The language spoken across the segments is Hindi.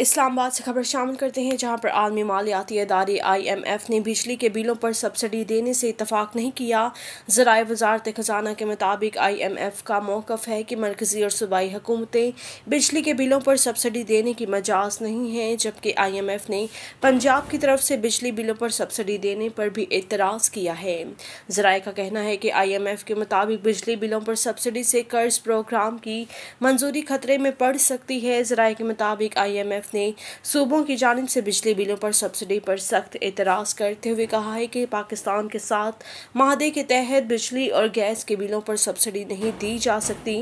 इस्लामाबाद से खबर शामिल करते हैं जहां पर आलमी मालियाती अदारे आई एम एफ ने बिजली के बिलों पर सब्सिडी देने से इतफाक़ नहीं किया ज़रा वजारत ख़जाना के मुताबिक आई एम एफ़ का मौक़ है कि मरकज़ी और सूबाई हुकूमतें बिजली के बिलों पर सब्सिडी देने की मजाज नहीं है जबकि आई एम एफ़ ने पंजाब की तरफ से बिजली बिलों पर सब्सिडी देने पर भी एतराज़ किया है ज़रा का कहना है कि आई एम एफ़ के मुताबिक बिजली बिलों पर सब्सिडी से कर्ज प्रोग्राम की मंजूरी खतरे में पड़ सकती है ज़रा के मुताबिक आई एम एफ एफ ने सूबों की जानब से बिजली बिलों पर सब्सिडी पर सख्त एतराज़ करते हुए कहा है कि पाकिस्तान के साथ माहदे के तहत बिजली और गैस के बिलों पर सब्सिडी नहीं दी जा सकती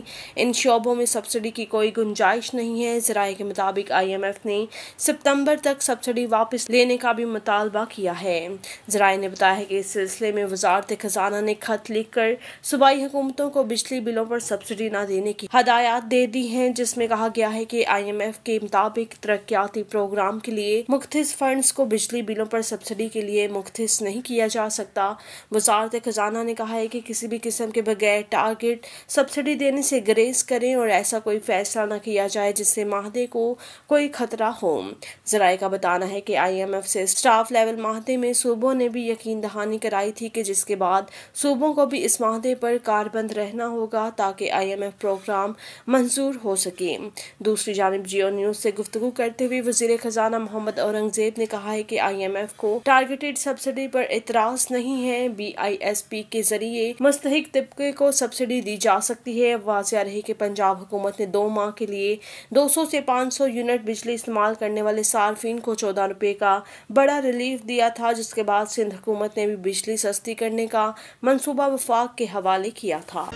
इन शोबों में सब्सिडी की कोई गुंजाइश नहीं है जराए के मुताबिक आई एम एफ ने सितम्बर तक सब्सिडी वापस लेने का भी मुतालबा किया है जराये ने बताया है कि इस सिलसिले में वजारत खजाना ने खत लिख कर सूबाई हुकूमतों को बिजली बिलों पर सब्सिडी न देने की हदायत दे दी हैं जिसमें कहा गया है कि आई एम एफ के मुताबिक तरक्याती प्रोग्राम के लिए मुख्त फंड को बिजली बिलों पर सब्सिडी के लिए मुख्त नहीं किया जा सकता वजारत खजाना ने कहा है कि किसी भी किस्म के बगैर टारगेट सब्सिडी देने से ग्रेज करें और ऐसा कोई फैसला न किया जाए जिससे माहदे को कोई खतरा हो जराये का बताना है कि आई एम एफ से स्टाफ लेवल माहदे में सूबों ने भी यकीन दहानी कराई थी कि जिसके बाद सूबों को भी इस माहदे पर कारबंद रहना होगा ताकि आई एम एफ प्रोग्राम मंजूर हो सके दूसरी जानब जियो न्यूज़ से गुफ्तु करते हुए वजीर खजाना मोहम्मद औरंगजेब ने कहा है कि आईएमएफ को टारगेटेड सब्सिडी पर इतराज नहीं है बीआईएसपी के जरिए मुस्तक तबके को सब्सिडी दी जा सकती है वाजिया रही कि पंजाब हुकूमत ने दो माह के लिए 200 से 500 यूनिट बिजली इस्तेमाल करने वाले सार्फिन को चौदह रुपये का बड़ा रिलीफ दिया था जिसके बाद सिंध हुकूमत ने भी बिजली सस्ती करने का मनसूबा वफाक के हवाले किया था